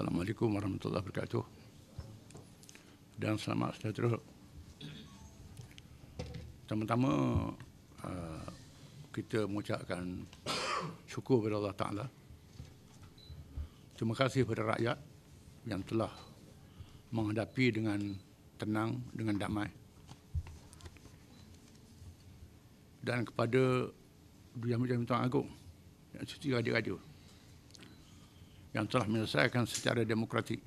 Assalamualaikum warahmatullahi wabarakatuh dan selamat sejahtera. Pertama-tama uh, kita mengucapkan syukur kepada Allah Ta'ala. Terima kasih kepada rakyat yang telah menghadapi dengan tenang, dengan damai. Dan kepada Duyam Jami Tuan Agung, yang suci raja-raja yang telah menyelesaikan secara demokratik.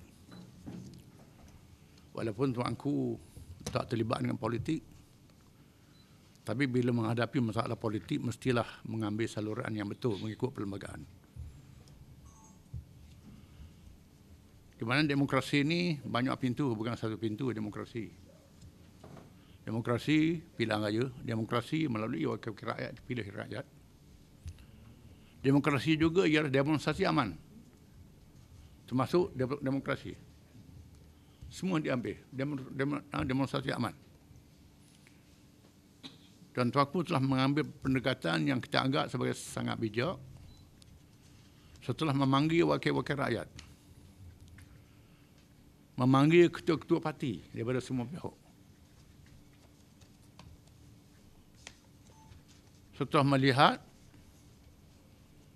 Walaupun tuanku tak terlibat dengan politik, tapi bila menghadapi masalah politik, mestilah mengambil saluran yang betul mengikut perlembagaan. Di mana demokrasi ini banyak pintu, bukan satu pintu demokrasi. Demokrasi pilihan raya, demokrasi melalui wakil rakyat, pilih rakyat. Demokrasi juga ialah demonstrasi aman termasuk demokrasi. Semua diambil, ah, demonstrasi aman. Dan Tuaku telah mengambil pendekatan yang kita anggap sebagai sangat bijak setelah memanggil wakil-wakil rakyat. Memanggil ketua-ketua parti daripada semua pihak. Setelah melihat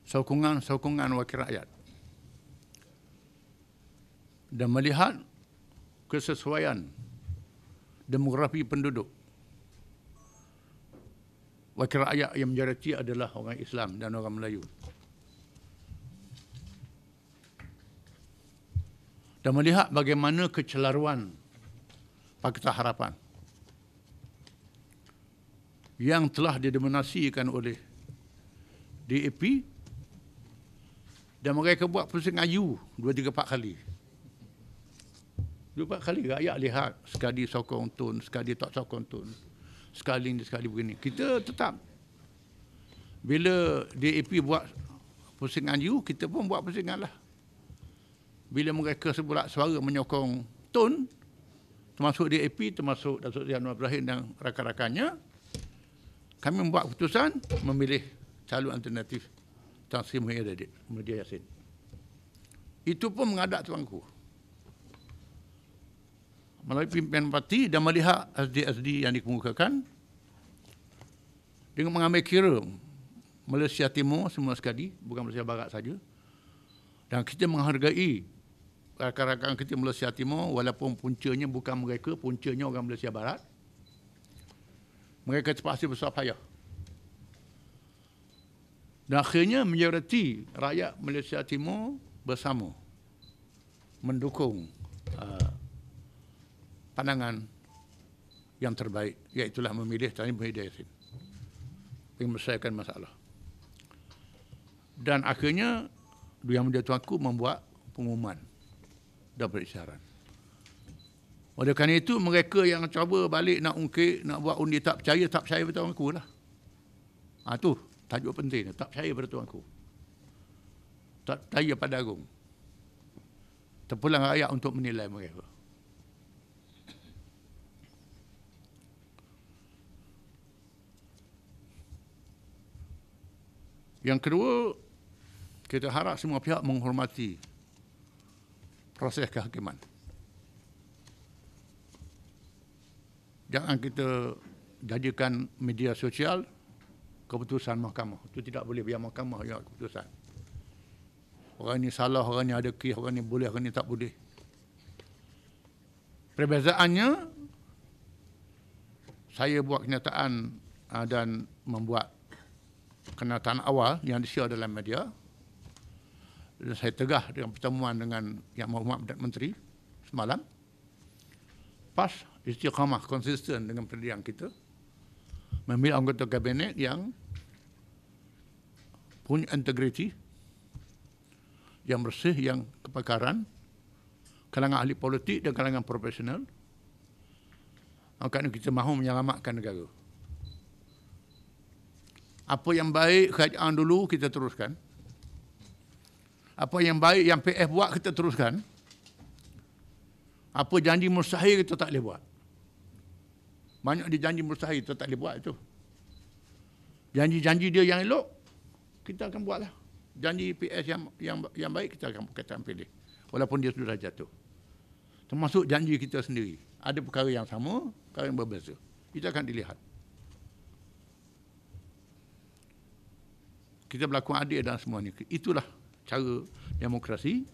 sokongan-sokongan wakil rakyat dan melihat kesesuaian demografi penduduk. Wakil rakyat yang menjadi adalah orang Islam dan orang Melayu. Dan melihat bagaimana kecelaruan Pakta Harapan yang telah didominasikan oleh DAP dan mereka buat pusing ayu dua tiga empat kali. Lupa kali rakyat lihat sekali sokong tun, sekali tak sokong tun. Sekali ni, sekali begini. Kita tetap. Bila DAP buat pusingan you, kita pun buat pusingan lah. Bila mereka sebulat suara menyokong tun, termasuk DAP, termasuk Datuk Zia Anwar Ibrahim dan rakan-rakannya, kami membuat keputusan memilih calon alternatif Tan Sri Muhyiddin Yassin. Itu pun mengadap tuanku melalui pimpinan parti dan melihat SD-SD yang dikemukakan dengan mengambil kira Malaysia Timur semua sekali, bukan Malaysia Barat saja. Dan kita menghargai rakan-rakan kita Malaysia Timur walaupun puncanya bukan mereka, puncanya orang Malaysia Barat. Mereka terpaksa bersuap payah. Dan akhirnya majoriti rakyat Malaysia Timur bersama mendukung pandangan yang terbaik iaitulah memilih Tuan Muhyiddin. Hidayatin yang menyelesaikan masalah. Dan akhirnya Yang Mulia Tuanku membuat pengumuman dan perisaran. Oleh kerana itu mereka yang cuba balik nak ungkit, nak buat undi tak percaya, tak percaya pada Tuanku lah. Ha, itu tajuk penting, tak percaya pada Tuanku. Tak percaya pada Agung. Terpulang rakyat untuk menilai mereka. Yang kedua, kita harap semua pihak menghormati proses kehakiman. Jangan kita jadikan media sosial keputusan mahkamah. Itu tidak boleh biar mahkamah yang keputusan. Orang ini salah, orang ini ada kih, orang ini boleh, orang ini tak boleh. Perbezaannya, saya buat kenyataan ah, dan membuat kenyataan awal yang di-share dalam media dan saya tegah dengan pertemuan dengan Yang Mahmud Perdana Menteri semalam PAS istiqamah konsisten dengan pendirian kita memilih anggota kabinet yang punya integriti yang bersih, yang kepakaran kalangan ahli politik dan kalangan profesional maka kita mahu menyelamatkan negara apa yang baik kerajaan dulu kita teruskan. Apa yang baik yang PF buat kita teruskan. Apa janji mustahil kita tak boleh buat. Banyak dia janji mustahil kita tak boleh buat itu. Janji-janji dia yang elok kita akan buatlah. Janji PS yang yang yang baik kita akan kita akan pilih. Walaupun dia sudah jatuh. Termasuk janji kita sendiri. Ada perkara yang sama, perkara yang berbeza. Kita akan dilihat. kita berlaku adil dan semua ni Itulah cara demokrasi.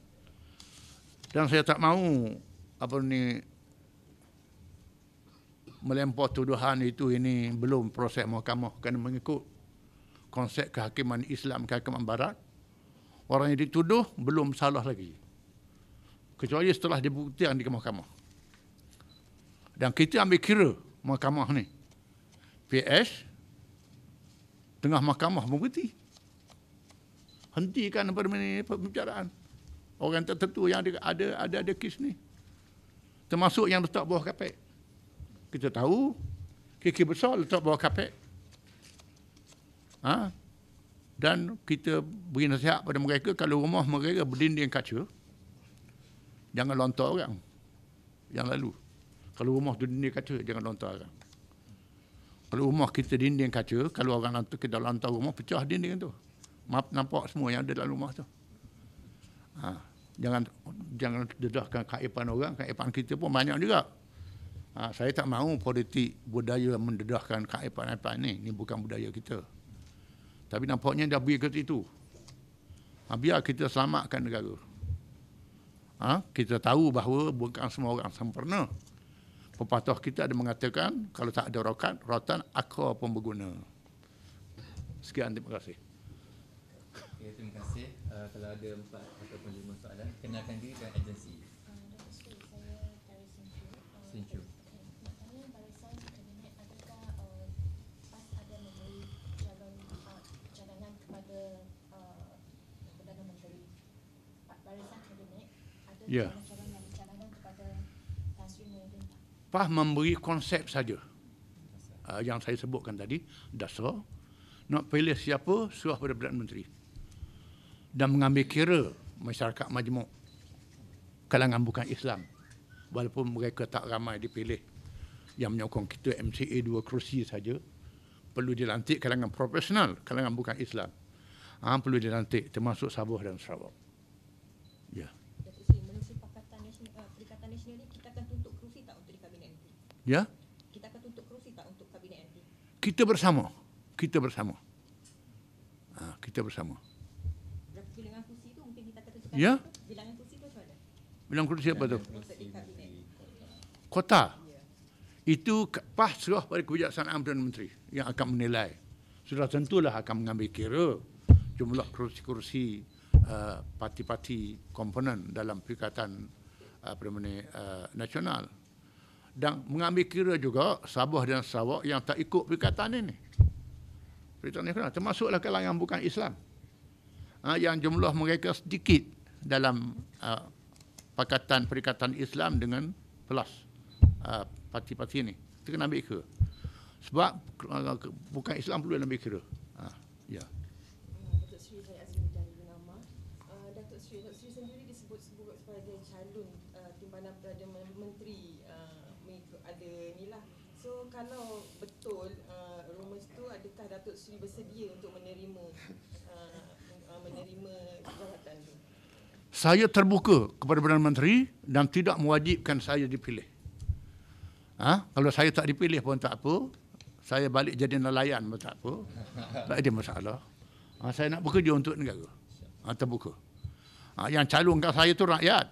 Dan saya tak mahu apa ni melempar tuduhan itu ini belum proses mahkamah kerana mengikut konsep kehakiman Islam kehakiman barat orang yang dituduh belum salah lagi kecuali setelah dibuktikan di mahkamah dan kita ambil kira mahkamah ni PS tengah mahkamah membuktikan hentikan pembicaraan orang tertentu yang ada ada ada, ada kes ni termasuk yang letak bawah kapek kita tahu kiki besar letak bawah kapek ha? dan kita beri nasihat pada mereka kalau rumah mereka berdinding kaca jangan lontar orang yang lalu kalau rumah tu dinding kaca jangan lontar orang kalau rumah kita dinding kaca kalau orang lontar kita lontar rumah pecah dinding tu Maaf, nampak semua yang ada dalam rumah tu. Ha. Jangan jangan dedahkan kaipan orang, kaipan kita pun banyak juga. Ha. saya tak mahu politik budaya mendedahkan kaipan-kaipan ni. Ini bukan budaya kita. Tapi nampaknya dah beri kata itu. Ha. biar kita selamatkan negara. Ha. kita tahu bahawa bukan semua orang sempurna. Pepatah kita ada mengatakan, kalau tak ada rokat, rotan akar pun berguna. Sekian, terima kasih. Okay, terima kasih. Uh, kalau ada empat ataupun lima soalan, kenalkan diri dan agensi. Uh, saya dari Sinchu. Uh, Sinchu. Uh, uh, uh, ya. Pah memberi konsep saja uh, yang saya sebutkan tadi dasar nak pilih siapa suah pada Perdana Menteri dan mengambil kira masyarakat majmuk kalangan bukan Islam walaupun mereka tak ramai dipilih yang menyokong kita MCA dua kerusi saja perlu dilantik kalangan profesional kalangan bukan Islam ha, perlu dilantik termasuk Sabah dan Sarawak ya yeah. Eh, ya? Kita akan tuntut kerusi tak untuk kabinet nanti? Kita bersama. Kita bersama. Ha, kita bersama kan? Ya. Bilangan kursi apa ada? Bilangan kursi apa tu? Kota. Ya. Itu pasrah pada kebijaksanaan dan Menteri yang akan menilai. Sudah tentulah akan mengambil kira jumlah kursi-kursi uh, parti-parti komponen dalam perikatan uh, Perdana uh, Nasional. Dan mengambil kira juga Sabah dan Sarawak yang tak ikut perikatan ini. Perikatan ini termasuklah kalangan bukan Islam. Ha, yang jumlah mereka sedikit dalam uh, Pakatan Perikatan Islam dengan PLUS uh, parti-parti ini. Kita kena ambil ke. Sebab uh, bukan Islam perlu yang ambil kira. Ah, ya. Uh, ya. Yeah. Uh, uh, uh, kalau betul uh, rumus tu adakah Datuk Sri bersedia untuk menerima uh, menerima jawatan tu? saya terbuka kepada Perdana Menteri dan tidak mewajibkan saya dipilih. Ha? Kalau saya tak dipilih pun tak apa, saya balik jadi nelayan pun tak apa, tak ada masalah. Ha, saya nak bekerja untuk negara, ha, terbuka. Ha, yang calonkan saya tu rakyat.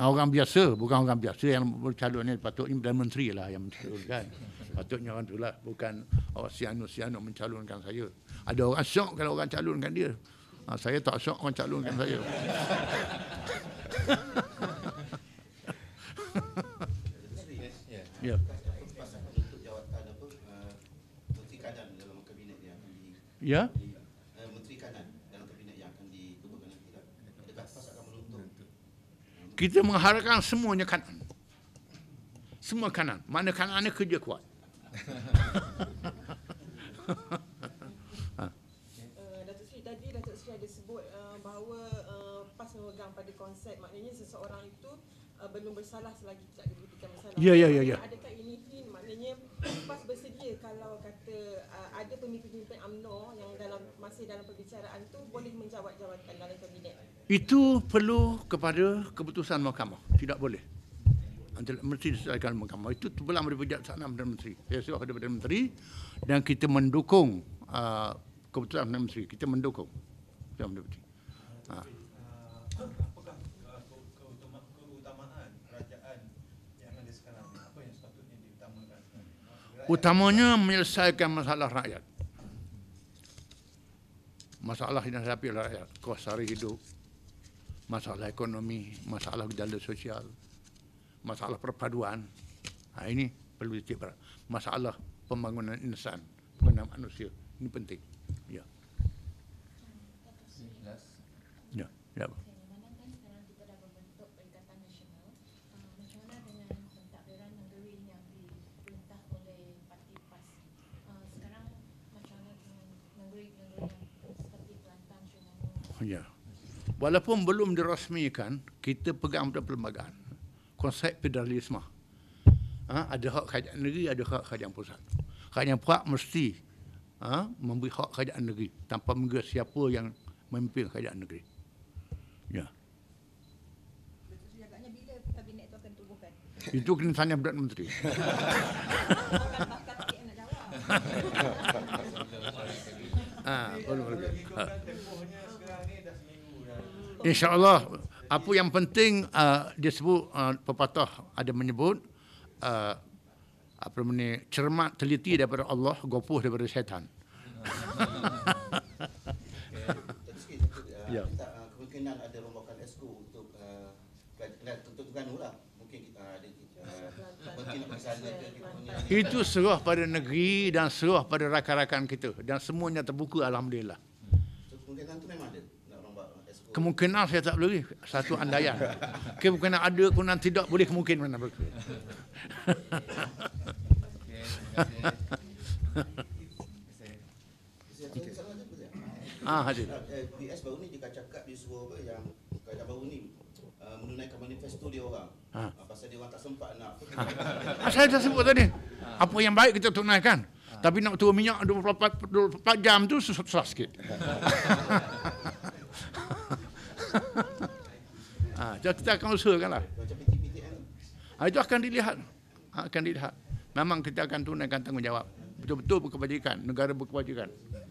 Ha, orang biasa, bukan orang biasa yang mencalonnya patutnya Perdana Menteri lah yang mencalonkan. Patutnya orang tu lah, bukan orang sianu-sianu mencalonkan saya. Ada orang syok kalau orang calonkan dia. Ha, saya tak syok kau calonkan saya. ya. Ya. Kita mengharapkan semuanya kanan. Semua kanan. Mana kanan ni kerja kuat. konsep maknanya seseorang itu uh, belum bersalah selagi tidak dibuktikan bersalah. Ya, ya, ya. ya. Adakah ini hin maknanya pas bersedia kalau kata uh, ada pemimpin-pemimpin amno yang dalam masih dalam perbicaraan tu boleh menjawab jawatan dalam kabinet? Itu perlu kepada keputusan mahkamah. Tidak boleh. Antara menteri disediakan mahkamah. Itu terbelah daripada jaksana Perdana Menteri. Saya sebab daripada Menteri dan kita mendukung uh, keputusan Perdana Menteri. Kita mendukung. Perdana Menteri. Ha. utamanya menyelesaikan masalah rakyat. Masalah yang dihadapi oleh rakyat, kos hari hidup, masalah ekonomi, masalah gejala sosial, masalah perpaduan. Ha, ini perlu dicipta. Masalah pembangunan insan, pembangunan manusia. Ini penting. Ya. Ya, ya. Pak. ya. Walaupun belum dirasmikan, kita pegang pada perlembagaan. Konsep federalisme. Ha? Ada hak kerajaan negeri, ada hak kerajaan pusat. Kerajaan pusat mesti ha? memberi hak kerajaan negeri tanpa mengira siapa yang memimpin kerajaan negeri. Ya. Itu kena tanya Perdana Menteri. ah, InsyaAllah apa yang penting uh, dia sebut uh, pepatah ada menyebut uh, apa ini cermat teliti daripada Allah gopoh daripada setan. Ya. Uh, kemungkinan ada rombakan esko untuk uh, tentukan pula mungkin kita uh, ada itu serah pada negeri dan serah pada rakan-rakan kita dan semuanya terbuka alhamdulillah kemungkinan saya tak boleh satu andaian kemungkinan ada kemungkinan tidak boleh kemungkinan mana berkata Ah, hadir. PS baru ni juga cakap dia suruh apa yang kajian baru ni uh, manifesto dia orang. Ha. Ah, pasal dia orang tak sempat nak. Ah, saya dah sebut tadi. Apa yang baik kita tunaikan. Tapi nak turun minyak 24, 24 jam tu susah, susah sikit. ha, kita akan usahakan lah. Ha, ah, itu akan dilihat. Ha, akan dilihat. Memang kita akan tunaikan tanggungjawab. Betul-betul berkebajikan. Negara berkebajikan.